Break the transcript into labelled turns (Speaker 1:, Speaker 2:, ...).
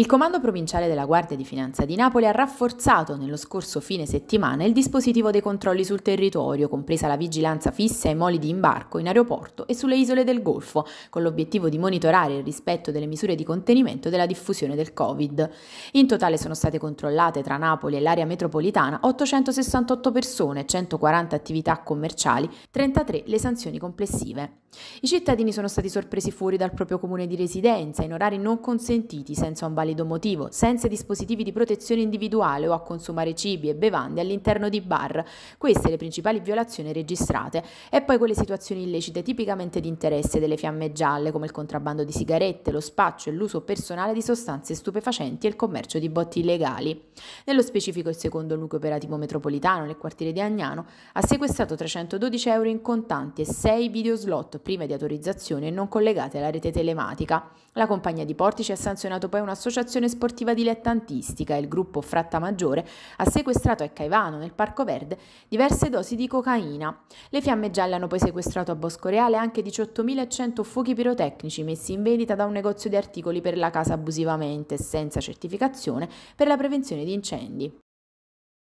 Speaker 1: Il Comando Provinciale della Guardia di Finanza di Napoli ha rafforzato nello scorso fine settimana il dispositivo dei controlli sul territorio, compresa la vigilanza fissa ai moli di imbarco in aeroporto e sulle isole del Golfo, con l'obiettivo di monitorare il rispetto delle misure di contenimento della diffusione del Covid. In totale sono state controllate tra Napoli e l'area metropolitana 868 persone, 140 attività commerciali, 33 le sanzioni complessive. I cittadini sono stati sorpresi fuori dal proprio comune di residenza in orari non consentiti senza un valore valido motivo, senza dispositivi di protezione individuale o a consumare cibi e bevande all'interno di bar. Queste le principali violazioni registrate. E poi quelle situazioni illecite tipicamente di interesse delle fiamme gialle, come il contrabbando di sigarette, lo spaccio e l'uso personale di sostanze stupefacenti e il commercio di botti illegali. Nello specifico il secondo nucleo operativo metropolitano nel quartiere di Agnano ha sequestrato 312 euro in contanti e 6 videoslot prive di autorizzazione e non collegate alla rete telematica. La compagnia di Portici ha sanzionato poi un'associazione l'associazione sportiva dilettantistica e il gruppo Fratta Maggiore ha sequestrato a Caivano, nel Parco Verde, diverse dosi di cocaina. Le fiamme gialle hanno poi sequestrato a Bosco Reale anche 18.100 fuochi pirotecnici messi in vendita da un negozio di articoli per la casa abusivamente senza certificazione per la prevenzione di incendi.